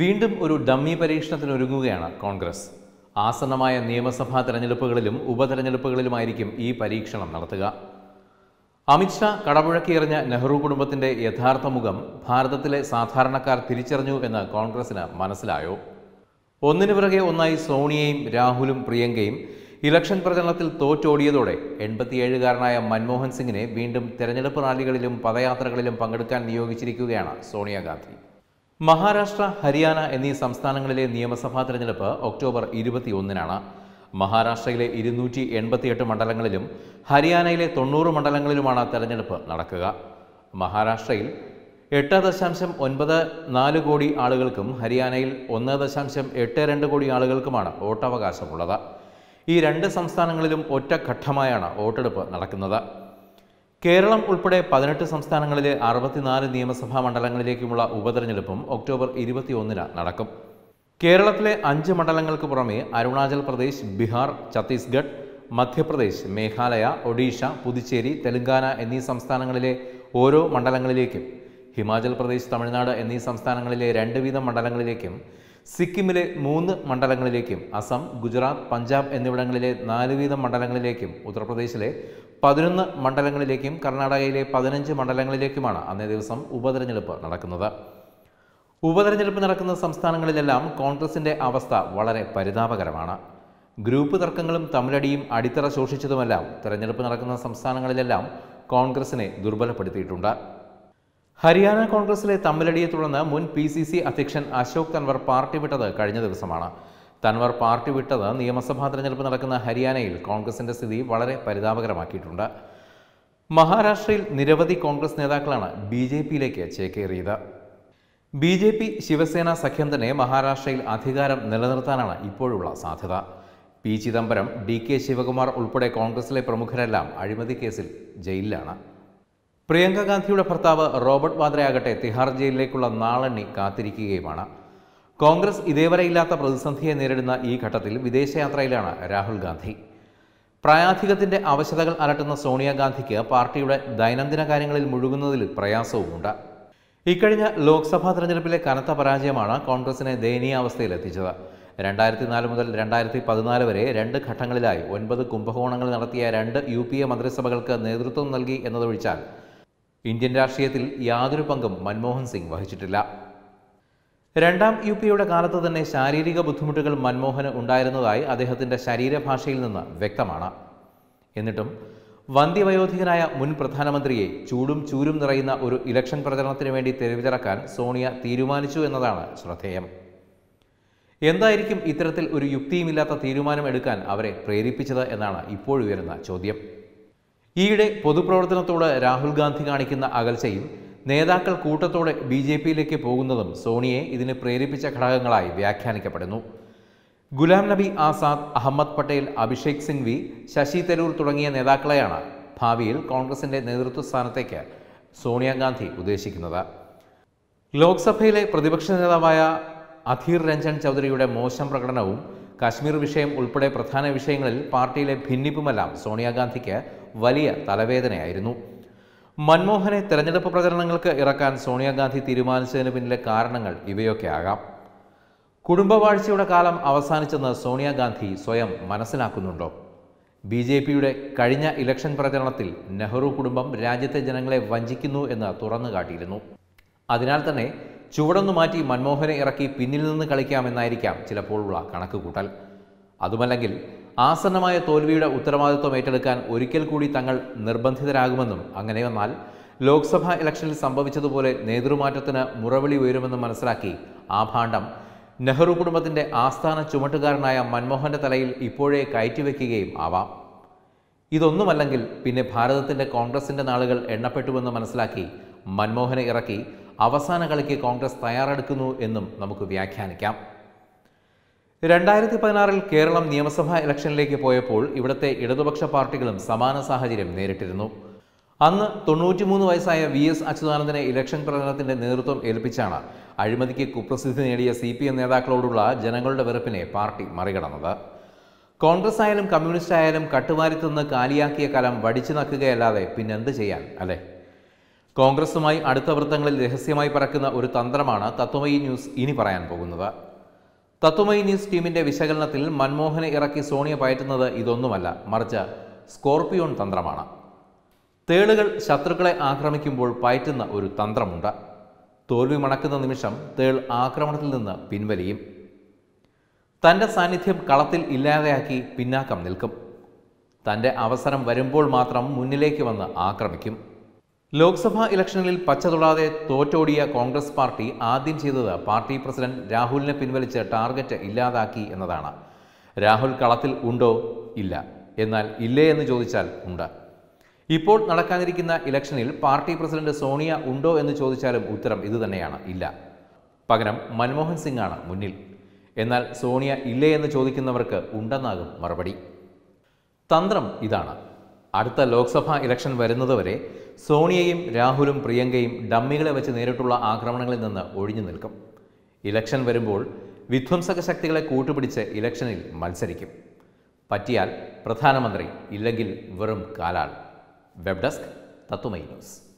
വീണ്ടും ഒരു ഡമ്മി പരീക്ഷണത്തിനൊരുങ്ങുകയാണ് കോൺഗ്രസ് ആസന്നമായ നിയമസഭാ തെരഞ്ഞെടുപ്പുകളിലും ഉപതെരഞ്ഞെടുപ്പുകളിലുമായിരിക്കും ഈ പരീക്ഷണം നടത്തുക അമിത്ഷാ കടമുഴക്കിയെറിഞ്ഞ നെഹ്റു കുടുംബത്തിന്റെ യഥാർത്ഥ മുഖം ഭാരതത്തിലെ സാധാരണക്കാർ തിരിച്ചറിഞ്ഞു എന്ന് കോൺഗ്രസിന് മനസ്സിലായോ ഒന്നിനു പിറകെ ഒന്നായി സോണിയയും രാഹുലും പ്രിയങ്കയും ഇലക്ഷൻ പ്രചരണത്തിൽ തോറ്റോടിയതോടെ എൺപത്തിയേഴുകാരനായ മൻമോഹൻ സിംഗിനെ വീണ്ടും തെരഞ്ഞെടുപ്പ് റാലികളിലും പദയാത്രകളിലും പങ്കെടുക്കാൻ നിയോഗിച്ചിരിക്കുകയാണ് സോണിയാഗാന്ധി മഹാരാഷ്ട്ര ഹരിയാന എന്നീ സംസ്ഥാനങ്ങളിലെ നിയമസഭാ തെരഞ്ഞെടുപ്പ് ഒക്ടോബർ ഇരുപത്തിയൊന്നിനാണ് മഹാരാഷ്ട്രയിലെ ഇരുന്നൂറ്റി എൺപത്തിയെട്ട് മണ്ഡലങ്ങളിലും ഹരിയാനയിലെ തൊണ്ണൂറ് മണ്ഡലങ്ങളിലുമാണ് തെരഞ്ഞെടുപ്പ് നടക്കുക മഹാരാഷ്ട്രയിൽ എട്ട് ദശാംശം ഒൻപത് നാല് കോടി ആളുകൾക്കും ഹരിയാനയിൽ ഒന്ന് ദശാംശം എട്ട് രണ്ട് കോടി ആളുകൾക്കുമാണ് വോട്ടവകാശമുള്ളത് ഈ രണ്ട് സംസ്ഥാനങ്ങളിലും ഒറ്റഘട്ടമായാണ് വോട്ടെടുപ്പ് നടക്കുന്നത് കേരളം ഉൾപ്പെടെ പതിനെട്ട് സംസ്ഥാനങ്ങളിലെ അറുപത്തിനാല് നിയമസഭാ മണ്ഡലങ്ങളിലേക്കുമുള്ള ഉപതെരഞ്ഞെടുപ്പും ഒക്ടോബർ ഇരുപത്തിയൊന്നിന് നടക്കും കേരളത്തിലെ അഞ്ച് മണ്ഡലങ്ങൾക്ക് പുറമെ അരുണാചൽ പ്രദേശ് ബീഹാർ ഛത്തീസ്ഗഡ് മധ്യപ്രദേശ് മേഘാലയ ഒഡീഷ പുതുച്ചേരി തെലങ്കാന എന്നീ സംസ്ഥാനങ്ങളിലെ ഓരോ മണ്ഡലങ്ങളിലേക്കും ഹിമാചൽ പ്രദേശ് തമിഴ്നാട് എന്നീ സംസ്ഥാനങ്ങളിലെ രണ്ട് വീതം മണ്ഡലങ്ങളിലേക്കും സിക്കിമിലെ മൂന്ന് മണ്ഡലങ്ങളിലേക്കും അസം ഗുജറാത്ത് പഞ്ചാബ് എന്നിവിടങ്ങളിലെ നാല് വീതം മണ്ഡലങ്ങളിലേക്കും ഉത്തർപ്രദേശിലെ പതിനൊന്ന് മണ്ഡലങ്ങളിലേക്കും കർണാടകയിലെ പതിനഞ്ച് മണ്ഡലങ്ങളിലേക്കുമാണ് അന്നേ ദിവസം ഉപതെരഞ്ഞെടുപ്പ് നടക്കുന്നത് ഉപതെരഞ്ഞെടുപ്പ് നടക്കുന്ന സംസ്ഥാനങ്ങളിലെല്ലാം കോൺഗ്രസിൻ്റെ അവസ്ഥ വളരെ പരിതാപകരമാണ് ഗ്രൂപ്പ് തർക്കങ്ങളും തമിഴടിയും അടിത്തറ ശോഷിച്ചതുമെല്ലാം തെരഞ്ഞെടുപ്പ് നടക്കുന്ന സംസ്ഥാനങ്ങളിലെല്ലാം കോൺഗ്രസിനെ ദുർബലപ്പെടുത്തിയിട്ടുണ്ട് ഹരിയാന കോൺഗ്രസിലെ തമ്മിലടിയെ തുടർന്ന് മുൻ പി സി സി അധ്യക്ഷൻ അശോക് തൻവർ പാർട്ടി വിട്ടത് കഴിഞ്ഞ ദിവസമാണ് തൻവർ പാർട്ടി വിട്ടത് നിയമസഭാ തെരഞ്ഞെടുപ്പ് നടക്കുന്ന ഹരിയാനയിൽ കോൺഗ്രസിന്റെ സ്ഥിതി വളരെ പരിതാപകരമാക്കിയിട്ടുണ്ട് മഹാരാഷ്ട്രയിൽ നിരവധി കോൺഗ്രസ് നേതാക്കളാണ് ബി ജെ പിയിലേക്ക് ചേക്കേറിയത് ബി ജെ പി ശിവസേന സഖ്യം തന്നെ മഹാരാഷ്ട്രയിൽ അധികാരം നിലനിർത്താനാണ് ഇപ്പോഴുള്ള സാധ്യത P Chidambaram D K Shivakumar ഉൾപ്പെടെ കോൺഗ്രസിലെ പ്രമുഖരെല്ലാം അഴിമതി കേസിൽ ജയിലിലാണ് പ്രിയങ്ക ഗാന്ധിയുടെ ഭർത്താവ് റോബർട്ട് വാദ്രയാകട്ടെ തിഹാർ ജയിലിലേക്കുള്ള നാളെണ്ണി കാത്തിരിക്കുകയുമാണ് കോൺഗ്രസ് ഇതേവരെ ഇല്ലാത്ത പ്രതിസന്ധിയെ നേരിടുന്ന ഈ ഘട്ടത്തിൽ വിദേശയാത്രയിലാണ് രാഹുൽ ഗാന്ധി പ്രായാധികത്തിന്റെ അവശതകൾ അലട്ടുന്ന സോണിയാഗാന്ധിക്ക് പാർട്ടിയുടെ ദൈനംദിന കാര്യങ്ങളിൽ മുഴുകുന്നതിൽ പ്രയാസവുമുണ്ട് ഇക്കഴിഞ്ഞ ലോക്സഭാ തെരഞ്ഞെടുപ്പിലെ കനത്ത പരാജയമാണ് കോൺഗ്രസിനെ ദയനീയാവസ്ഥയിലെത്തിച്ചത് രണ്ടായിരത്തി നാല് മുതൽ രണ്ടായിരത്തി പതിനാല് വരെ രണ്ട് ഘട്ടങ്ങളിലായി ഒൻപത് കുംഭകോണങ്ങൾ നടത്തിയ രണ്ട് യു മന്ത്രിസഭകൾക്ക് നേതൃത്വം നൽകി എന്നതൊഴിച്ചാൽ ഇന്ത്യൻ രാഷ്ട്രീയത്തിൽ യാതൊരു പങ്കും മൻമോഹൻ സിംഗ് വഹിച്ചിട്ടില്ല രണ്ടാം യു പിയുടെ കാലത്ത് തന്നെ ശാരീരിക ബുദ്ധിമുട്ടുകൾ മൻമോഹന് ഉണ്ടായിരുന്നതായി അദ്ദേഹത്തിൻ്റെ ശരീരഭാഷയിൽ നിന്ന് വ്യക്തമാണ് എന്നിട്ടും വന്ധ്യവയോധികനായ മുൻ പ്രധാനമന്ത്രിയെ ചൂടും ചൂരും നിറയുന്ന ഒരു ഇലക്ഷൻ പ്രചരണത്തിന് വേണ്ടി തെരുവിതിറക്കാൻ സോണിയ തീരുമാനിച്ചു എന്നതാണ് ശ്രദ്ധേയം എന്തായിരിക്കും ഇത്തരത്തിൽ ഒരു യുക്തിയുമില്ലാത്ത തീരുമാനം എടുക്കാൻ അവരെ പ്രേരിപ്പിച്ചത് എന്നാണ് ഇപ്പോഴുയരുന്ന ചോദ്യം ഈയിടെ പൊതുപ്രവർത്തനത്തോട് രാഹുൽ ഗാന്ധി കാണിക്കുന്ന അകൽച്ചയും നേതാക്കൾ കൂട്ടത്തോടെ ബി ജെ പിയിലേക്ക് പോകുന്നതും സോണിയെ ഇതിന് പ്രേരിപ്പിച്ച ഘടകങ്ങളായി വ്യാഖ്യാനിക്കപ്പെടുന്നു ഗുലാം നബി ആസാദ് അഹമ്മദ് പട്ടേൽ അഭിഷേക് സിംഗ് വി ശശി തരൂർ തുടങ്ങിയ നേതാക്കളെയാണ് ഭാവിയിൽ കോൺഗ്രസിൻ്റെ നേതൃത്വ സ്ഥാനത്തേക്ക് സോണിയാഗാന്ധി ഉദ്ദേശിക്കുന്നത് ലോക്സഭയിലെ പ്രതിപക്ഷ നേതാവായ അധീർ രഞ്ജൻ ചൗധരിയുടെ മോശം പ്രകടനവും കശ്മീർ വിഷയം ഉൾപ്പെടെ പ്രധാന വിഷയങ്ങളിൽ പാർട്ടിയിലെ ഭിന്നിപ്പുമെല്ലാം സോണിയാഗാന്ധിക്ക് വലിയ തലവേദനയായിരുന്നു മൻമോഹനെ തെരഞ്ഞെടുപ്പ് പ്രചരണങ്ങൾക്ക് ഇറക്കാൻ സോണിയാഗാന്ധി തീരുമാനിച്ചതിന് പിന്നിലെ കാരണങ്ങൾ ഇവയൊക്കെ ആകാം കുടുംബവാഴ്ചയുടെ കാലം അവസാനിച്ചെന്ന് സോണിയാഗാന്ധി സ്വയം മനസ്സിലാക്കുന്നുണ്ടോ ബി ജെ പിയുടെ കഴിഞ്ഞ ഇലക്ഷൻ പ്രചരണത്തിൽ നെഹ്റു കുടുംബം രാജ്യത്തെ ജനങ്ങളെ വഞ്ചിക്കുന്നു എന്ന് തുറന്നു കാട്ടിയിരുന്നു അതിനാൽ തന്നെ ചുവടൊന്നു മാറ്റി മൻമോഹനെ ഇറക്കി പിന്നിൽ നിന്ന് കളിക്കാമെന്നായിരിക്കാം ചിലപ്പോഴുള്ള കണക്കുകൂട്ടൽ അതുമല്ലെങ്കിൽ ആസന്നമായ തോൽവിയുടെ ഉത്തരവാദിത്വം ഏറ്റെടുക്കാൻ ഒരിക്കൽ കൂടി തങ്ങൾ നിർബന്ധിതരാകുമെന്നും അങ്ങനെ വന്നാൽ ലോക്സഭാ ഇലക്ഷനിൽ സംഭവിച്ചതുപോലെ നേതൃമാറ്റത്തിന് മുറവിളി ഉയരുമെന്നും മനസ്സിലാക്കി ആ ഭാണ്ഡം നെഹ്റു കുടുംബത്തിൻ്റെ ആസ്ഥാന ചുമട്ടുകാരനായ മൻമോഹൻ്റെ തലയിൽ ഇപ്പോഴേ കയറ്റിവെക്കുകയും ആവാം ഇതൊന്നുമല്ലെങ്കിൽ പിന്നെ ഭാരതത്തിൻ്റെ കോൺഗ്രസിൻ്റെ നാളുകൾ എണ്ണപ്പെട്ടുവെന്ന് മനസ്സിലാക്കി മൻമോഹനെ ഇറക്കി അവസാന കളിക്ക് കോൺഗ്രസ് തയ്യാറെടുക്കുന്നു എന്നും നമുക്ക് വ്യാഖ്യാനിക്കാം രണ്ടായിരത്തി പതിനാറിൽ കേരളം നിയമസഭാ ഇലക്ഷനിലേക്ക് പോയപ്പോൾ ഇവിടുത്തെ ഇടതുപക്ഷ പാർട്ടികളും സമാന സാഹചര്യം നേരിട്ടിരുന്നു അന്ന് തൊണ്ണൂറ്റിമൂന്ന് വയസ്സായ വി എസ് അച്യുതാനന്ദനെ ഇലക്ഷൻ പ്രകടനത്തിന്റെ നേതൃത്വം ഏൽപ്പിച്ചാണ് അഴിമതിക്ക് കുപ്രസിദ്ധി നേടിയ സി പി എം നേതാക്കളോടുള്ള ജനങ്ങളുടെ വെറുപ്പിനെ പാർട്ടി മറികടന്നത് കോൺഗ്രസ് ആയാലും കമ്മ്യൂണിസ്റ്റ് ആയാലും കട്ടുമാരി കാലിയാക്കിയ കലം വടിച്ചു നക്കുകയല്ലാതെ പിന്നെന്ത് ചെയ്യാൻ അല്ലേ കോൺഗ്രസുമായി അടുത്ത വൃത്തങ്ങളിൽ രഹസ്യമായി പറക്കുന്ന ഒരു തന്ത്രമാണ് തത്വമയി ന്യൂസ് ഇനി പറയാൻ പോകുന്നത് തത്വമയി ന്യൂസ് ടീമിന്റെ വിശകലനത്തിൽ മൻമോഹനെ ഇറക്കി സോണിയ പയറ്റുന്നത് ഇതൊന്നുമല്ല മറിച്ച് സ്കോർപിയോൺ തന്ത്രമാണ് തേളുകൾ ശത്രുക്കളെ ആക്രമിക്കുമ്പോൾ പയറ്റുന്ന ഒരു തന്ത്രമുണ്ട് തോൽവി മണക്കുന്ന നിമിഷം തേൾ ആക്രമണത്തിൽ നിന്ന് പിൻവലിയും തൻ്റെ സാന്നിധ്യം കളത്തിൽ ഇല്ലാതെയാക്കി പിന്നാക്കം നിൽക്കും തൻ്റെ അവസരം വരുമ്പോൾ മാത്രം മുന്നിലേക്ക് വന്ന് ആക്രമിക്കും ലോക്സഭാ ഇലക്ഷനിൽ പച്ച തൊടാതെ തോറ്റോടിയ കോൺഗ്രസ് പാർട്ടി ആദ്യം ചെയ്തത് പാർട്ടി പ്രസിഡന്റ് രാഹുലിനെ പിൻവലിച്ച് ടാർഗറ്റ് ഇല്ലാതാക്കി എന്നതാണ് രാഹുൽ കളത്തിൽ ഉണ്ടോ ഇല്ല എന്നാൽ ഇല്ലേ എന്ന് ചോദിച്ചാൽ ഉണ്ട് ഇപ്പോൾ നടക്കാനിരിക്കുന്ന ഇലക്ഷനിൽ പാർട്ടി പ്രസിഡന്റ് സോണിയ ഉണ്ടോ എന്ന് ചോദിച്ചാലും ഉത്തരം ഇതുതന്നെയാണ് ഇല്ല പകരം മൻമോഹൻ സിംഗ് ആണ് മുന്നിൽ എന്നാൽ സോണിയ ഇല്ലേ എന്ന് ചോദിക്കുന്നവർക്ക് ഉണ്ടെന്നാകും മറുപടി തന്ത്രം ഇതാണ് അടുത്ത ലോക്സഭാ ഇലക്ഷൻ വരുന്നതുവരെ സോണിയയും രാഹുലും പ്രിയങ്കയും ഡമ്മികളെ വെച്ച് നേരിട്ടുള്ള ആക്രമണങ്ങളിൽ നിന്ന് ഒഴിഞ്ഞു നിൽക്കും ഇലക്ഷൻ വരുമ്പോൾ വിധ്വംസക ശക്തികളെ കൂട്ടുപിടിച്ച് ഇലക്ഷനിൽ മത്സരിക്കും പറ്റിയാൽ പ്രധാനമന്ത്രി ഇല്ലെങ്കിൽ വെറും കാലാൾ വെബ് ഡെസ്ക് തത്വമൈ ന്യൂസ്